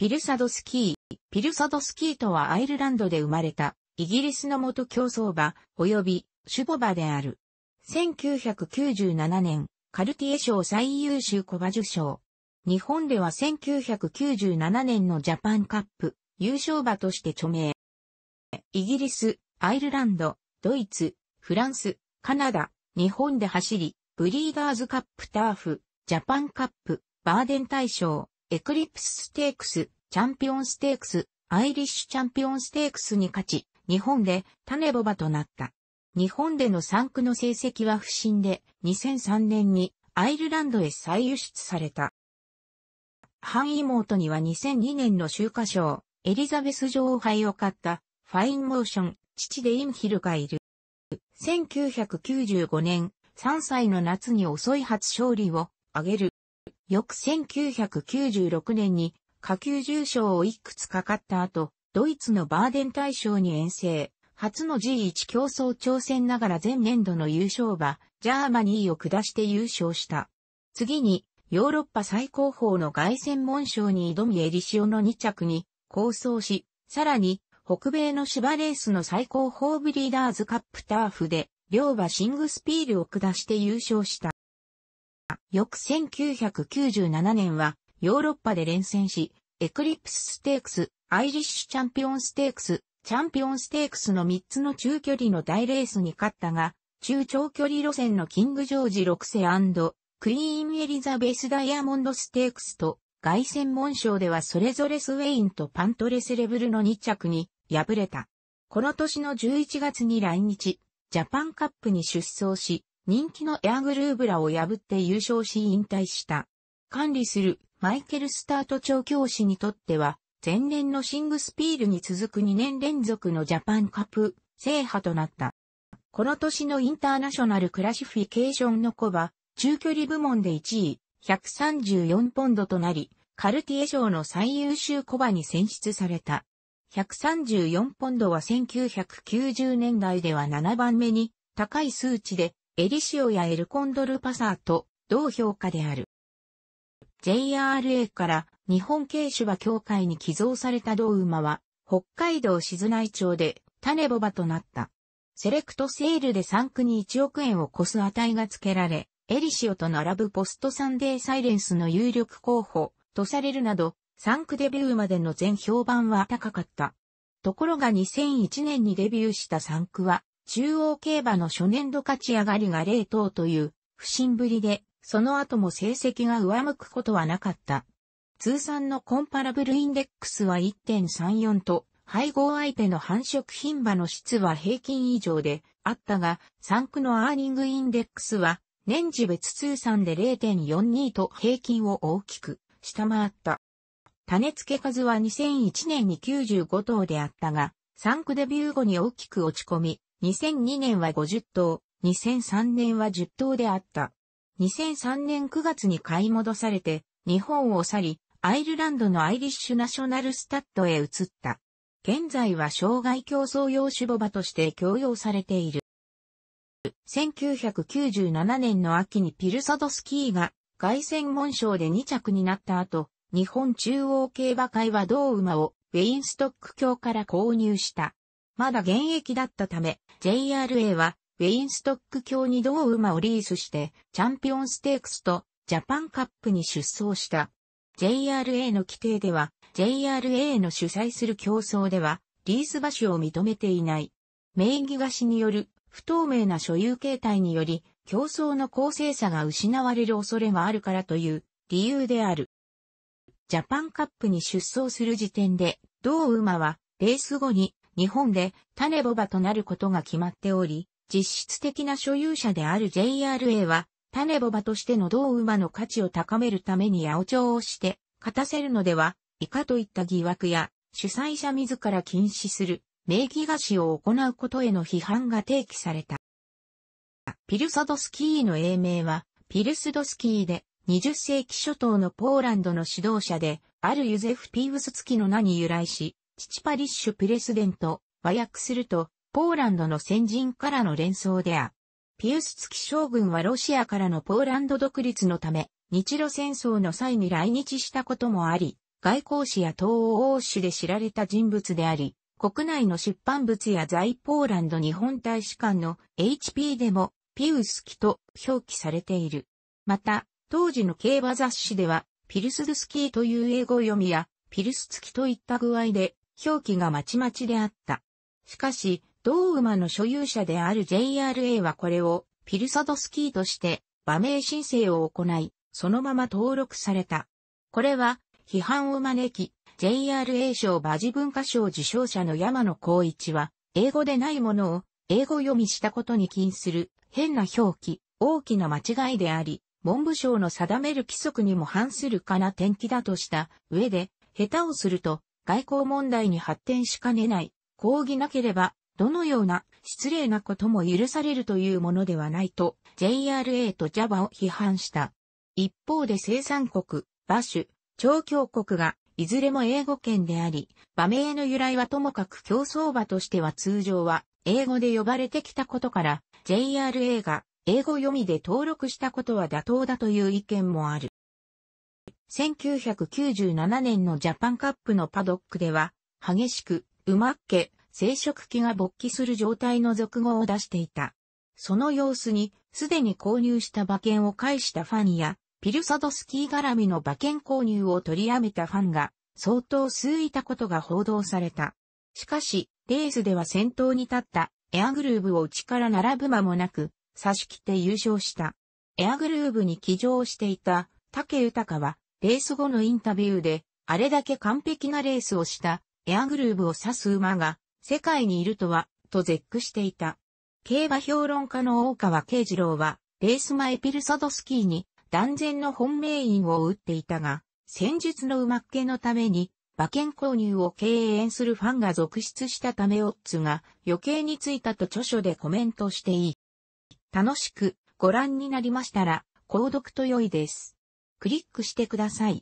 ピルサドスキー。ピルサドスキーとはアイルランドで生まれた、イギリスの元競走馬、及び、シュ馬である。1997年、カルティエ賞最優秀小馬受賞。日本では1997年のジャパンカップ、優勝馬として著名。イギリス、アイルランド、ドイツ、フランス、カナダ、日本で走り、ブリーダーズカップターフ、ジャパンカップ、バーデン大賞、エクリプスステークス、チャンピオンステークス、アイリッシュチャンピオンステークスに勝ち、日本で種ボバとなった。日本での3区の成績は不振で、2003年にアイルランドへ再輸出された。半妹には2002年の秋華賞、エリザベス女王杯を買った、ファインモーション、父でインヒルがいる。1995年、3歳の夏に遅い初勝利を挙げる。翌1996年に下級重賞をいくつかかった後、ドイツのバーデン大賞に遠征、初の G1 競争挑戦ながら前年度の優勝馬、ジャーマニーを下して優勝した。次に、ヨーロッパ最高峰の外戦門賞に挑みエリシオの2着に、構想し、さらに、北米の芝レースの最高峰ブリーダーズカップターフで、両馬シングスピールを下して優勝した。翌1997年は、ヨーロッパで連戦し、エクリプスステークス、アイリッシュチャンピオンステークス、チャンピオンステークスの3つの中距離の大レースに勝ったが、中長距離路線のキングジョージ6世クイーンエリザベスダイヤモンドステークスと、外戦門賞ではそれぞれスウェインとパントレセレブルの2着に敗れた。この年の11月に来日、ジャパンカップに出走し、人気のエアグルーブラを破って優勝し引退した。管理するマイケル・スタート調教師にとっては、前年のシングスピールに続く2年連続のジャパンカップ制覇となった。この年のインターナショナルクラシフィケーションのコバ、中距離部門で1位、134ポンドとなり、カルティエ賞の最優秀コバに選出された。134ポンドは1990年代では7番目に高い数値でエリシオやエルコンドルパサーと同評価である。JRA から日本軽種馬協会に寄贈された同馬は、北海道静内町で種ボバとなった。セレクトセールで3区に1億円を超す値が付けられ、エリシオと並ぶポストサンデーサイレンスの有力候補とされるなど、3区デビューまでの全評判は高かった。ところが2001年にデビューした3区は、中央競馬の初年度勝ち上がりが0等という不振ぶりで、その後も成績が上向くことはなかった。通算のコンパラブルインデックスは1.34と、配合相手の繁殖品馬の質は平均以上であったが、3区のアーニングインデックスは、年次別通算で0.42と平均を大きく下回った。種付け数は2001年に95頭であったが、3区デビュー後に大きく落ち込み、2002年は50頭、2003年は10頭であった。2003年9月に買い戻されて、日本を去り、アイルランドのアイリッシュナショナルスタッドへ移った。現在は障害競争用種母馬として供用されている。1997年の秋にピルサドスキーが凱旋門賞で2着になった後、日本中央競馬会は同馬をウェインストック卿から購入した。まだ現役だったため、JRA はウェインストック卿に同馬をリースして、チャンピオンステークスとジャパンカップに出走した。JRA の規定では、JRA の主催する競争では、リース馬種を認めていない。名義貸しによる不透明な所有形態により、競争の公正さが失われる恐れがあるからという理由である。ジャパンカップに出走する時点で、同馬はレース後に日本で種ボバとなることが決まっており、実質的な所有者である JRA は、種ボバとしての同馬の価値を高めるために八百長をして、勝たせるのでは、以下といった疑惑や、主催者自ら禁止する、名義貸しを行うことへの批判が提起された。ピルソドスキーの英名は、ピルスドスキーで、20世紀初頭のポーランドの指導者で、あるユゼフ・ピーウスツキの名に由来し、父パリッシュプレスデント、和訳すると、ポーランドの先人からの連想であ。ピウスツキ将軍はロシアからのポーランド独立のため、日露戦争の際に来日したこともあり、外交史や東欧欧史で知られた人物であり、国内の出版物や在ポーランド日本大使館の HP でもピウスキと表記されている。また、当時の競馬雑誌では、ピルスドスキーという英語読みや、ピルスツキといった具合で、表記がまちまちであった。しかし、同馬の所有者である JRA はこれをピルサドスキーとして馬名申請を行い、そのまま登録された。これは批判を招き、JRA 賞馬事文化賞受賞者の山野光一は、英語でないものを英語読みしたことに禁する変な表記、大きな間違いであり、文部省の定める規則にも反するかな転気だとした上で、下手をすると外交問題に発展しかねない、抗議なければ、どのような失礼なことも許されるというものではないと JRA と JAVA を批判した。一方で生産国、バシュ、調教国がいずれも英語圏であり、馬名の由来はともかく競争馬としては通常は英語で呼ばれてきたことから JRA が英語読みで登録したことは妥当だという意見もある。1997年のジャパンカップのパドックでは、激しく、うまっけ、生殖器が勃起する状態の俗語を出していた。その様子に、すでに購入した馬券を介したファンや、ピルサドスキー絡みの馬券購入を取りやめたファンが、相当数いたことが報道された。しかし、レースでは先頭に立ったエアグルーブを内から並ぶ間もなく、差し切って優勝した。エアグルーブに騎乗していた竹豊は、レース後のインタビューで、あれだけ完璧なレースをしたエアグルーブを指す馬が世界にいるとは、と絶句していた。競馬評論家の大川慶次郎は、レース前ピルサドスキーに断然の本命員を打っていたが、戦術の馬っ気のために、馬券購入を敬遠するファンが続出したためオッズが余計についたと著書でコメントしていい。楽しくご覧になりましたら、購読と良いです。クリックしてください。